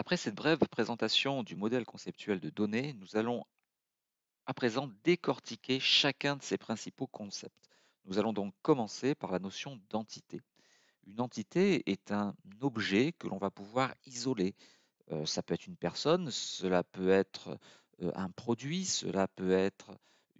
Après cette brève présentation du modèle conceptuel de données, nous allons à présent décortiquer chacun de ces principaux concepts. Nous allons donc commencer par la notion d'entité. Une entité est un objet que l'on va pouvoir isoler. Euh, ça peut être une personne, cela peut être euh, un produit, cela peut être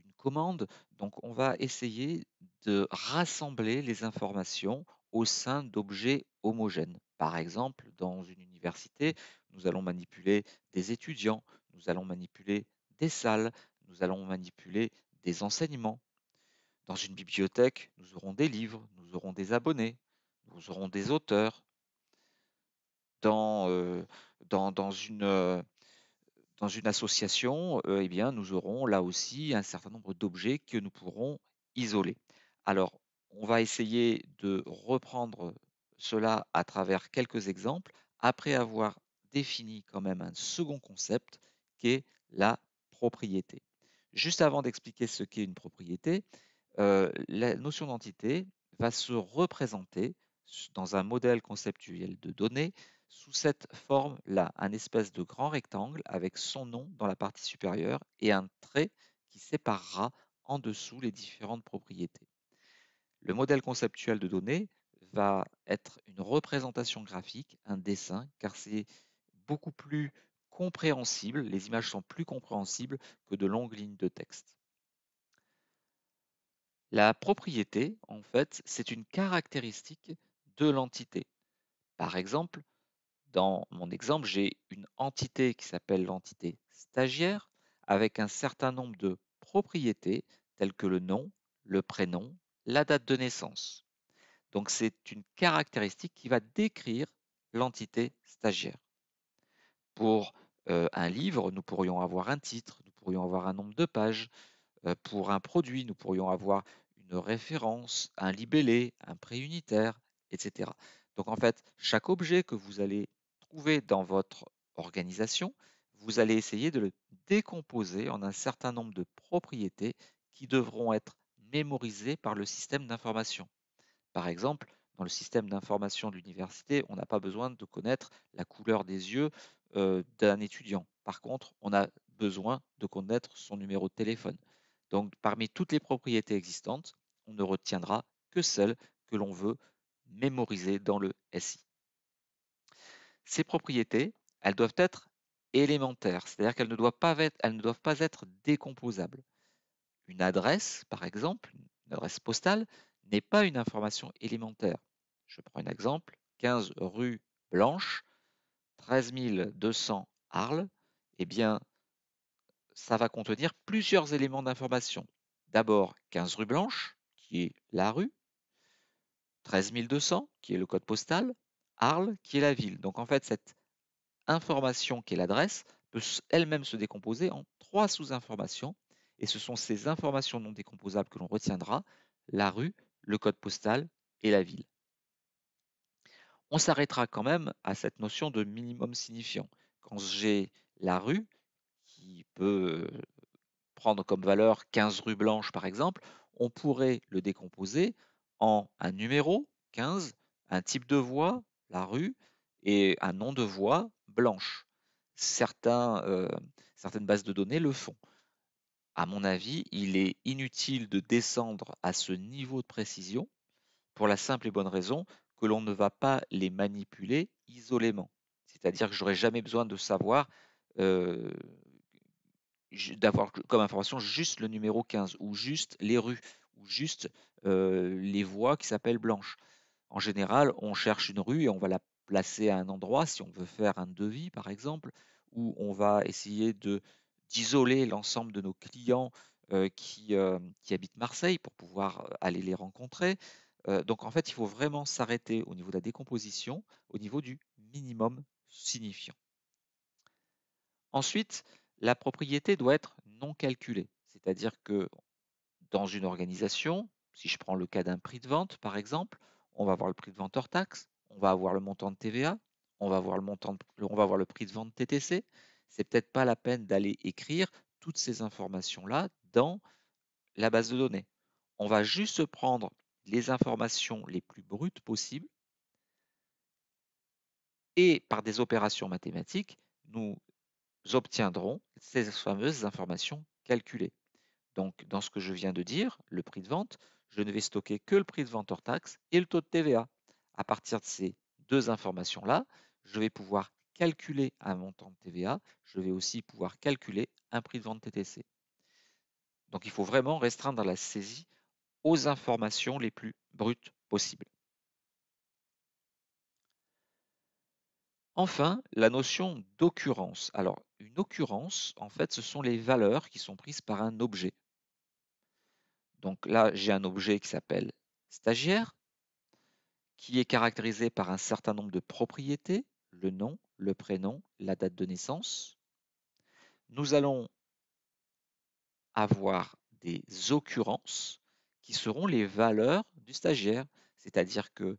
une commande. Donc on va essayer de rassembler les informations au sein d'objets homogènes. Par exemple, dans une université, nous allons manipuler des étudiants, nous allons manipuler des salles, nous allons manipuler des enseignements. Dans une bibliothèque, nous aurons des livres, nous aurons des abonnés, nous aurons des auteurs. Dans, euh, dans, une, euh, dans une, association, euh, eh bien, nous aurons là aussi un certain nombre d'objets que nous pourrons isoler. Alors, on va essayer de reprendre cela à travers quelques exemples après avoir définit quand même un second concept qui est la propriété. Juste avant d'expliquer ce qu'est une propriété, euh, la notion d'entité va se représenter dans un modèle conceptuel de données sous cette forme-là, un espèce de grand rectangle avec son nom dans la partie supérieure et un trait qui séparera en dessous les différentes propriétés. Le modèle conceptuel de données va être une représentation graphique, un dessin, car c'est beaucoup plus compréhensibles, les images sont plus compréhensibles que de longues lignes de texte. La propriété, en fait, c'est une caractéristique de l'entité. Par exemple, dans mon exemple, j'ai une entité qui s'appelle l'entité stagiaire avec un certain nombre de propriétés telles que le nom, le prénom, la date de naissance. Donc c'est une caractéristique qui va décrire l'entité stagiaire. Pour un livre, nous pourrions avoir un titre, nous pourrions avoir un nombre de pages. pour un produit, nous pourrions avoir une référence, un libellé, un prix unitaire, etc. Donc en fait, chaque objet que vous allez trouver dans votre organisation, vous allez essayer de le décomposer en un certain nombre de propriétés qui devront être mémorisées par le système d'information. Par exemple, dans le système d'information de l'université, on n'a pas besoin de connaître la couleur des yeux euh, d'un étudiant. Par contre, on a besoin de connaître son numéro de téléphone. Donc, parmi toutes les propriétés existantes, on ne retiendra que celles que l'on veut mémoriser dans le SI. Ces propriétés, elles doivent être élémentaires, c'est-à-dire qu'elles ne doivent pas être décomposables. Une adresse, par exemple, une adresse postale, n'est pas une information élémentaire je prends un exemple, 15 rue Blanche, 13 200 Arles, eh bien, ça va contenir plusieurs éléments d'information. D'abord, 15 rue Blanche, qui est la rue, 13 200, qui est le code postal, Arles, qui est la ville. Donc, en fait, cette information qui est l'adresse peut elle-même se décomposer en trois sous-informations. Et ce sont ces informations non décomposables que l'on retiendra, la rue, le code postal et la ville. On s'arrêtera quand même à cette notion de minimum signifiant. Quand j'ai la rue, qui peut euh, prendre comme valeur 15 rues blanches par exemple, on pourrait le décomposer en un numéro, 15, un type de voie, la rue, et un nom de voie, blanche. Euh, certaines bases de données le font. À mon avis, il est inutile de descendre à ce niveau de précision pour la simple et bonne raison que l'on ne va pas les manipuler isolément. C'est-à-dire que j'aurais jamais besoin de savoir, d'avoir comme information juste le numéro 15 ou juste les rues ou juste les voies qui s'appellent blanches. En général, on cherche une rue et on va la placer à un endroit si on veut faire un devis par exemple, où on va essayer de d'isoler l'ensemble de nos clients qui, qui habitent Marseille pour pouvoir aller les rencontrer donc en fait, il faut vraiment s'arrêter au niveau de la décomposition, au niveau du minimum signifiant. Ensuite, la propriété doit être non calculée, c'est-à-dire que dans une organisation, si je prends le cas d'un prix de vente par exemple, on va avoir le prix de vente hors taxe, on va avoir le montant de TVA, on va avoir le, montant on va le prix de vente TTC. C'est peut-être pas la peine d'aller écrire toutes ces informations-là dans la base de données. On va juste prendre les informations les plus brutes possibles et par des opérations mathématiques, nous obtiendrons ces fameuses informations calculées. Donc, dans ce que je viens de dire, le prix de vente, je ne vais stocker que le prix de vente hors taxe et le taux de TVA. À partir de ces deux informations-là, je vais pouvoir calculer un montant de TVA, je vais aussi pouvoir calculer un prix de vente TTC. Donc, il faut vraiment restreindre la saisie aux informations les plus brutes possibles. Enfin, la notion d'occurrence. Alors, une occurrence, en fait, ce sont les valeurs qui sont prises par un objet. Donc là, j'ai un objet qui s'appelle stagiaire, qui est caractérisé par un certain nombre de propriétés, le nom, le prénom, la date de naissance. Nous allons avoir des occurrences qui seront les valeurs du stagiaire. C'est-à-dire que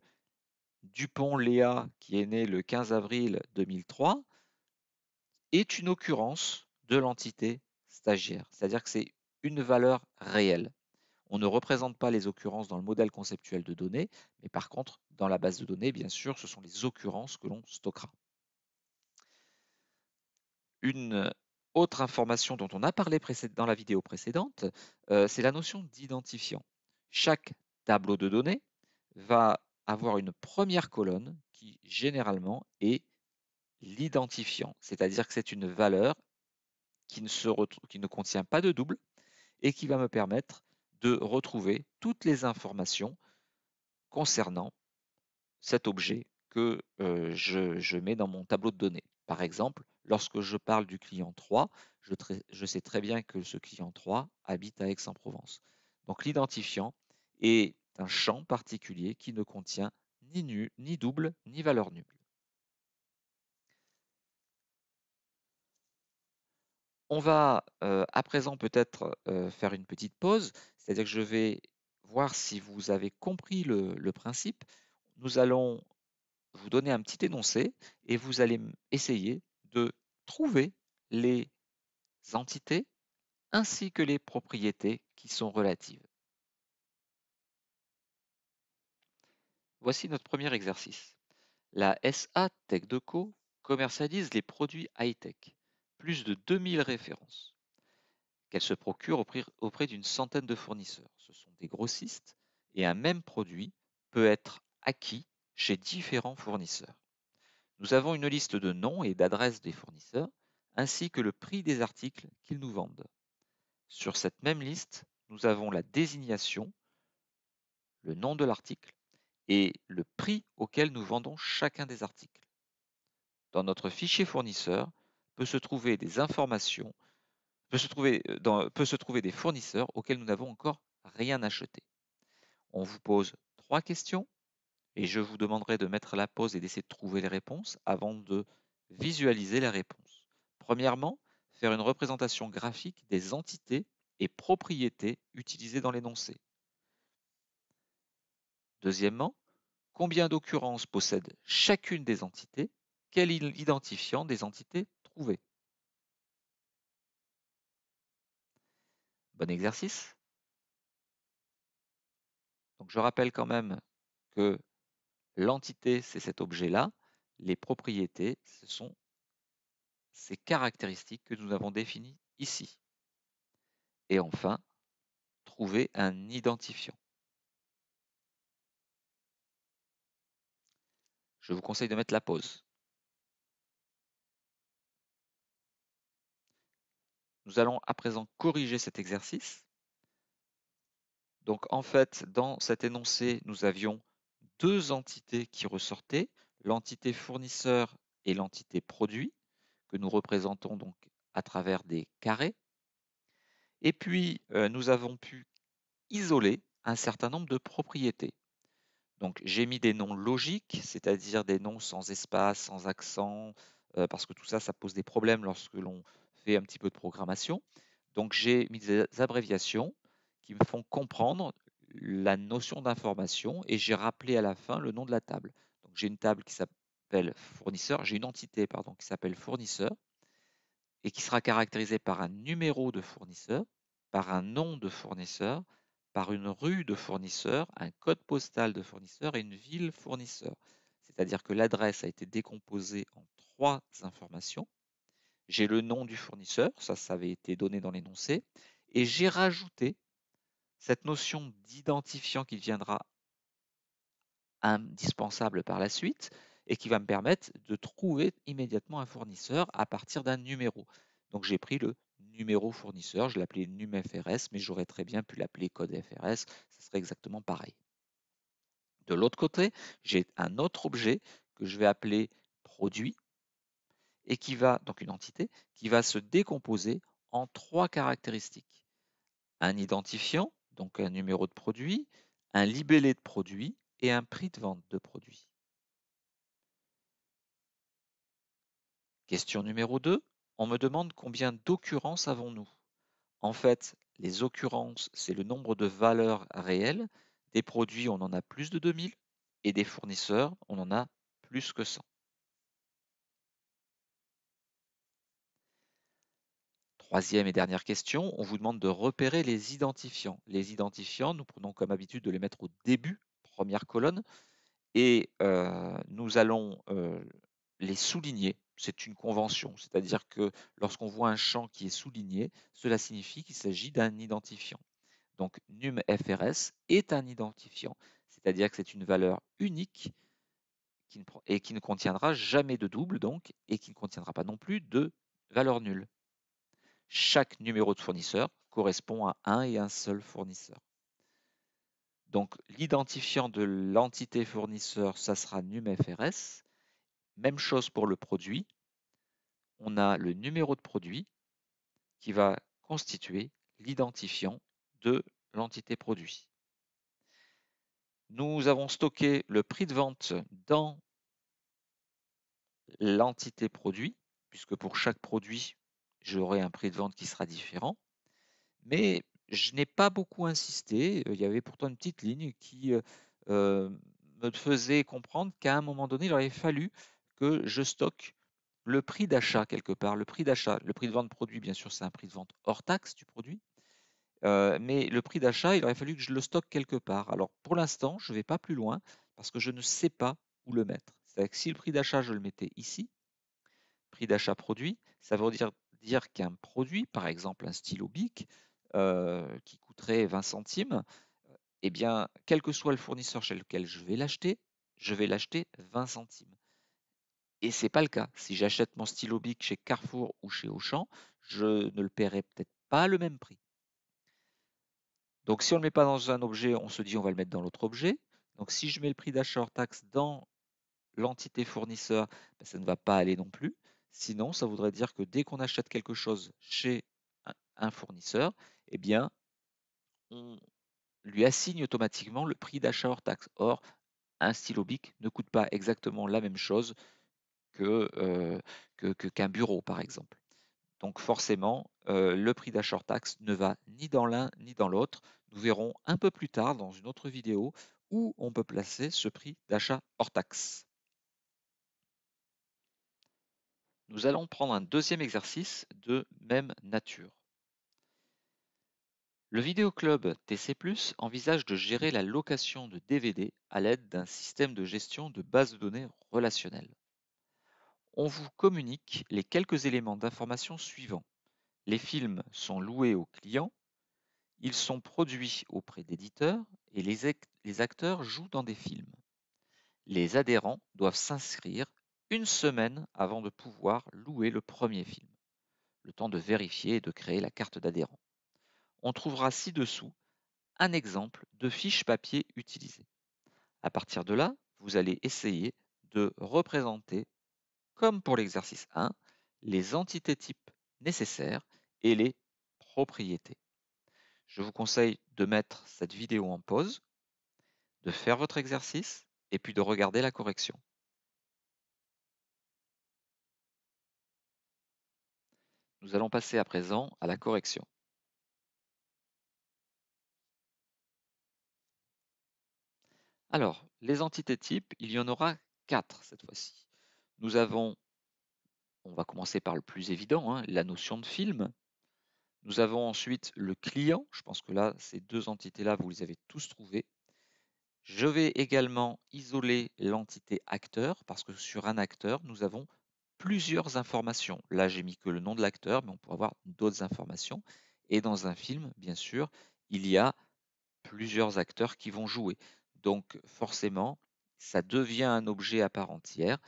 Dupont-Léa, qui est né le 15 avril 2003, est une occurrence de l'entité stagiaire. C'est-à-dire que c'est une valeur réelle. On ne représente pas les occurrences dans le modèle conceptuel de données, mais par contre, dans la base de données, bien sûr, ce sont les occurrences que l'on stockera. Une autre information dont on a parlé dans la vidéo précédente, euh, c'est la notion d'identifiant. Chaque tableau de données va avoir une première colonne qui généralement est l'identifiant, c'est-à-dire que c'est une valeur qui ne, contient pas de double et qui va me permettre de retrouver toutes les informations concernant cet objet que euh, je, mets dans mon tableau de données. Par exemple, lorsque je parle du client 3, je sais très bien que ce client 3 habite à Aix-en-Provence. Donc l'identifiant est un champ particulier qui ne contient ni nu, ni double, ni valeur nulle. On va euh, à présent peut-être euh, faire une petite pause, c'est-à-dire que je vais voir si vous avez compris le principe. Nous allons vous donner un petit énoncé et vous allez essayer de trouver les entités ainsi que les propriétés qui sont relatives. Voici notre premier exercice. La SA Tech commercialise les produits high-tech, plus de 2000 références, qu'elle se procure auprès d'une centaine de fournisseurs. Ce sont des grossistes et un même produit peut être acquis chez différents fournisseurs. Nous avons une liste de noms et d'adresses des fournisseurs, ainsi que le prix des articles qu'ils nous vendent. Sur cette même liste, nous avons la désignation, le nom de l'article et le prix auquel nous vendons chacun des articles. Dans notre fichier fournisseur peut se trouver des informations, peut se trouver, euh, peut se trouver des fournisseurs auxquels nous n'avons encore rien acheté. On vous pose trois questions et je vous demanderai de mettre la pause et d'essayer de trouver les réponses avant de visualiser la réponse. Premièrement, une représentation graphique des entités et propriétés utilisées dans l'énoncé. Deuxièmement, combien d'occurrences possède chacune des entités Quel identifiant des entités trouvées Bon exercice. Donc je rappelle quand même que l'entité, c'est cet objet-là. Les propriétés, ce sont ces caractéristiques que nous avons définies ici. Et enfin, trouver un identifiant. Je vous conseille de mettre la pause. Nous allons à présent corriger cet exercice. Donc en fait, dans cet énoncé, nous avions deux entités qui ressortaient, l'entité fournisseur et l'entité produit que nous représentons donc à travers des carrés. Et puis, euh, nous avons pu isoler un certain nombre de propriétés. Donc, j'ai mis des noms logiques, c'est-à-dire des noms sans espace, sans accent, euh, parce que tout ça, ça pose des problèmes lorsque l'on fait un petit peu de programmation. Donc, j'ai mis des abréviations qui me font comprendre la notion d'information et j'ai rappelé à la fin le nom de la table. Donc, j'ai une table qui s'appelle fournisseur, j'ai une entité pardon, qui s'appelle fournisseur et qui sera caractérisée par un numéro de fournisseur, par un nom de fournisseur, par une rue de fournisseur, un code postal de fournisseur et une ville fournisseur. C'est-à-dire que l'adresse a été décomposée en trois informations. J'ai le nom du fournisseur, ça, ça avait été donné dans l'énoncé, et j'ai rajouté cette notion d'identifiant qui deviendra indispensable par la suite, et qui va me permettre de trouver immédiatement un fournisseur à partir d'un numéro. Donc j'ai pris le numéro fournisseur, je l'appelais NumFRS, mais j'aurais très bien pu l'appeler code FRS, ce serait exactement pareil. De l'autre côté, j'ai un autre objet que je vais appeler produit et qui va, donc une entité, qui va se décomposer en trois caractéristiques. Un identifiant, donc un numéro de produit, un libellé de produit et un prix de vente de produit. Question numéro 2, on me demande combien d'occurrences avons-nous En fait, les occurrences, c'est le nombre de valeurs réelles. Des produits, on en a plus de 2000 et des fournisseurs, on en a plus que 100. Troisième et dernière question, on vous demande de repérer les identifiants. Les identifiants, nous prenons comme habitude de les mettre au début, première colonne, et euh, nous allons euh, les souligner c'est une convention, c'est-à-dire que lorsqu'on voit un champ qui est souligné, cela signifie qu'il s'agit d'un identifiant. Donc NUMFRS est un identifiant, c'est-à-dire que c'est une valeur unique et qui ne contiendra jamais de double donc et qui ne contiendra pas non plus de valeur nulle. Chaque numéro de fournisseur correspond à un et un seul fournisseur. Donc l'identifiant de l'entité fournisseur, ça sera NUMFRS même chose pour le produit. On a le numéro de produit qui va constituer l'identifiant de l'entité produit. Nous avons stocké le prix de vente dans l'entité produit, puisque pour chaque produit, j'aurai un prix de vente qui sera différent. Mais je n'ai pas beaucoup insisté. Il y avait pourtant une petite ligne qui euh, euh, me faisait comprendre qu'à un moment donné, il aurait fallu je stocke le prix d'achat quelque part. Le prix d'achat, le prix de vente produit, bien sûr, c'est un prix de vente hors taxe du produit. Euh, mais le prix d'achat, il aurait fallu que je le stocke quelque part. Alors pour l'instant, je ne vais pas plus loin parce que je ne sais pas où le mettre. C'est-à-dire que si le prix d'achat, je le mettais ici, prix d'achat produit, ça veut dire, dire qu'un produit, par exemple un stylo BIC, euh, qui coûterait 20 centimes, et eh bien, quel que soit le fournisseur chez lequel je vais l'acheter, je vais l'acheter 20 centimes. Et ce n'est pas le cas. Si j'achète mon stylo Bic chez Carrefour ou chez Auchan, je ne le paierai peut-être pas le même prix. Donc si on ne le met pas dans un objet, on se dit on va le mettre dans l'autre objet. Donc si je mets le prix d'achat hors taxe dans l'entité fournisseur, ben, ça ne va pas aller non plus. Sinon, ça voudrait dire que dès qu'on achète quelque chose chez un fournisseur, eh bien, on lui assigne automatiquement le prix d'achat hors taxe. Or, un stylo BIC ne coûte pas exactement la même chose que qu'un bureau, par exemple. Donc forcément, le prix d'achat hors taxe ne va ni dans l'un ni dans l'autre. Nous verrons un peu plus tard dans une autre vidéo où on peut placer ce prix d'achat hors taxe. Nous allons prendre un deuxième exercice de même nature. Le vidéoclub TC+, envisage de gérer la location de DVD à l'aide d'un système de gestion de base de données relationnelle. On vous communique les quelques éléments d'information suivants. Les films sont loués aux clients, ils sont produits auprès d'éditeurs et les, acteurs jouent dans des films. Les adhérents doivent s'inscrire une semaine avant de pouvoir louer le premier film, le temps de vérifier et de créer la carte d'adhérent. On trouvera ci-dessous un exemple de fiche papier utilisée. À partir de là, vous allez essayer de représenter comme pour l'exercice 1, les entités types nécessaires et les propriétés. Je vous conseille de mettre cette vidéo en pause, de faire votre exercice et puis de regarder la correction. Nous allons passer à présent à la correction. Alors, les entités types, il y en aura 4 cette fois-ci. Nous avons, on va commencer par le plus évident, hein, la notion de film. Nous avons ensuite le client. Je pense que là, ces deux entités-là, vous les avez tous trouvées. Je vais également isoler l'entité acteur parce que sur un acteur, nous avons plusieurs informations. Là, j'ai mis que le nom de l'acteur, mais on pourrait avoir d'autres informations. Et dans un film, bien sûr, il y a plusieurs acteurs qui vont jouer. Donc forcément, ça devient un objet à part entière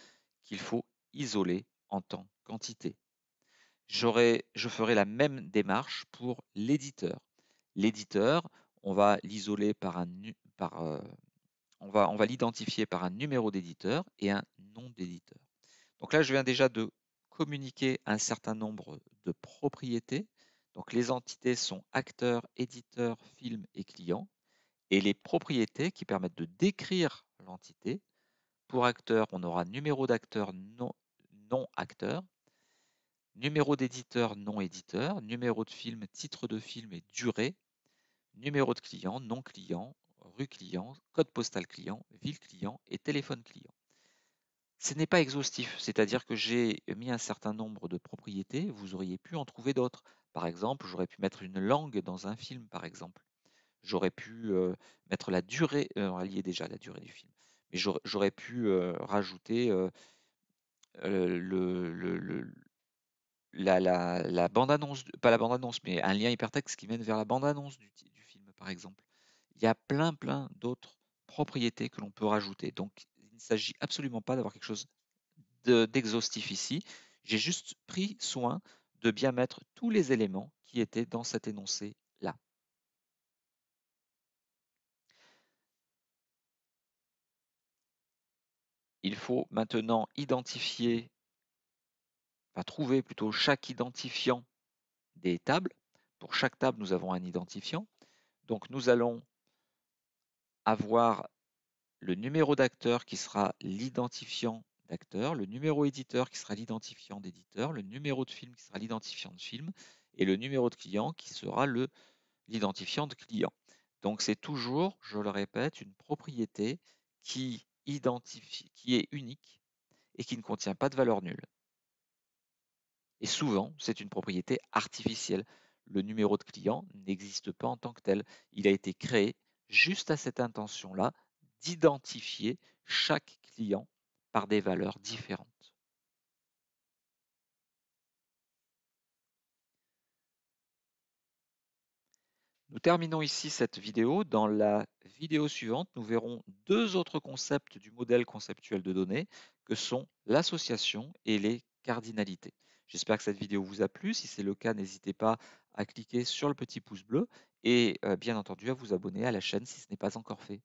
qu'il faut isoler en tant qu'entité. Je ferai la même démarche pour l'éditeur. L'éditeur, on va l'isoler par un, euh, on va, on va l'identifier par un numéro d'éditeur et un nom d'éditeur. Donc là, je viens déjà de communiquer un certain nombre de propriétés. Donc les entités sont acteurs, éditeurs, films et clients. Et les propriétés qui permettent de décrire l'entité pour acteur, on aura numéro d'acteur non, acteur, numéro d'éditeur non éditeur, numéro de film, titre de film et durée, numéro de client, non client, rue client, code postal client, ville client et téléphone client. Ce n'est pas exhaustif, c'est-à-dire que j'ai mis un certain nombre de propriétés, vous auriez pu en trouver d'autres. Par exemple, j'aurais pu mettre une langue dans un film, par exemple. J'aurais pu euh, mettre la durée, on va lié déjà la durée du film j'aurais pu rajouter la, bande-annonce, pas la bande-annonce, mais un lien hypertexte qui mène vers la bande-annonce du, film, par exemple. Il y a plein, plein d'autres propriétés que l'on peut rajouter. Donc, il ne s'agit absolument pas d'avoir quelque chose d'exhaustif ici. J'ai juste pris soin de bien mettre tous les éléments qui étaient dans cet énoncé Il faut maintenant identifier, trouver plutôt chaque identifiant des tables. Pour chaque table, nous avons un identifiant. Donc nous allons avoir le numéro d'acteur qui sera l'identifiant d'acteur, le numéro éditeur qui sera l'identifiant d'éditeur, le numéro de film qui sera l'identifiant de film, et le numéro de client qui sera l'identifiant de client. Donc c'est toujours, je le répète, une propriété qui identifié, qui est unique et qui ne contient pas de valeur nulle. Et souvent, c'est une propriété artificielle. Le numéro de client n'existe pas en tant que tel. Il a été créé juste à cette intention-là d'identifier chaque client par des valeurs différentes. Nous terminons ici cette vidéo. Dans la vidéo suivante, nous verrons deux autres concepts du modèle conceptuel de données que sont l'association et les cardinalités. J'espère que cette vidéo vous a plu. Si c'est le cas, n'hésitez pas à cliquer sur le petit pouce bleu et euh, bien entendu à vous abonner à la chaîne si ce n'est pas encore fait.